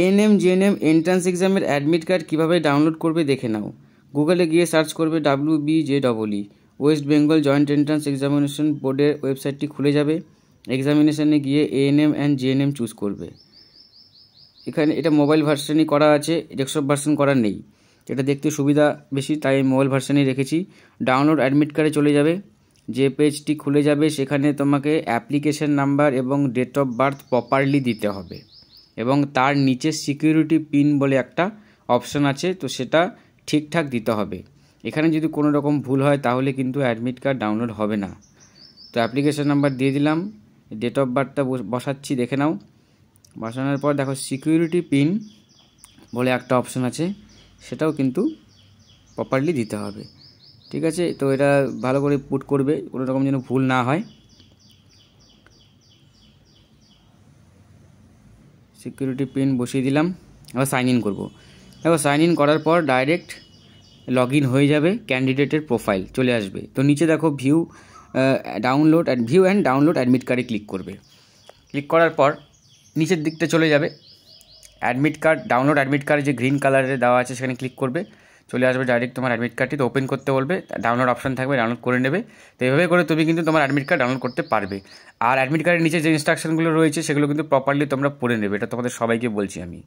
ANM GNM entrance এক্সামের admit card কীভাবে download করবে দেখে নাও গুগলে গিয়ে সার্চ করবে ডাব্লিউ বি জে ডবলই West Bengal Joint Entrance Examination বোর্ডের ওয়েবসাইটটি খুলে যাবে এক্সামিনেশানে গিয়ে এএনএম অ্যান্ড জিএনএম চুজ করবে এখানে এটা মোবাইল ভার্সানই করা আছে ডেস্কটপ ভার্সন করা নেই এটা দেখতে সুবিধা বেশি তাই মোবাইল ভার্সানই রেখেছি ডাউনলোড অ্যাডমিট কার্ডে চলে যাবে যে পেজটি খুলে যাবে সেখানে তোমাকে অ্যাপ্লিকেশন নাম্বার এবং ডেট অফ বার্থ প্রপারলি দিতে হবে এবং তার নিচে সিকিউরিটি পিন বলে একটা অপশান আছে তো সেটা ঠিকঠাক দিতে হবে এখানে যদি কোনো রকম ভুল হয় তাহলে কিন্তু অ্যাডমিট কার্ড ডাউনলোড হবে না তো অ্যাপ্লিকেশন নাম্বার দিয়ে দিলাম ডেট অফ বার্থটা বসাচ্ছি দেখে নাও বসানোর পর দেখো সিকিউরিটি পিন বলে একটা অপশান আছে সেটাও কিন্তু প্রপারলি দিতে হবে ঠিক আছে তো এটা ভালো করে পুট করবে কোনো রকম যেন ভুল না হয় সিকিউরিটি পিন বসিয়ে দিলাম এবার সাইন ইন করবো এবার সাইন ইন করার পর ডাইরেক্ট লগ ইন হয়ে যাবে ক্যান্ডিডেটের প্রোফাইল চলে আসবে তো নিচে দেখো ভিউ ডাউনলোড অ্যাড ভিউ অ্যান্ড ডাউনলোড অ্যাডমিট কার্ডে ক্লিক করবে ক্লিক করার পর নিচের দিকটা চলে যাবে admit card download admit card যে গ্রিন কালারে দেওয়া আছে সেখানে ক্লিক করবে চলে আসবে ডাইরেক্ট তোমার অ্যাডমিট কার্ডটি তো ওপেন করতে বলবে ডাউনলোড অপশন থাকবে ডাউনলোড করে নেবে তো এইভাবে করে তুমি কিন্তু তোমার অ্যাডমিট কার্ড ডাউনলোড করতে পারবে আর অ্যাডমিট কার্ডের নিচে যে ইনস্ট্রাকশনগুলো রয়েছে সেগুলো কিন্তু প্রপারলি তোমরা পড়ে নেবে এটা তোমাদের সবাইকে বলছি আমি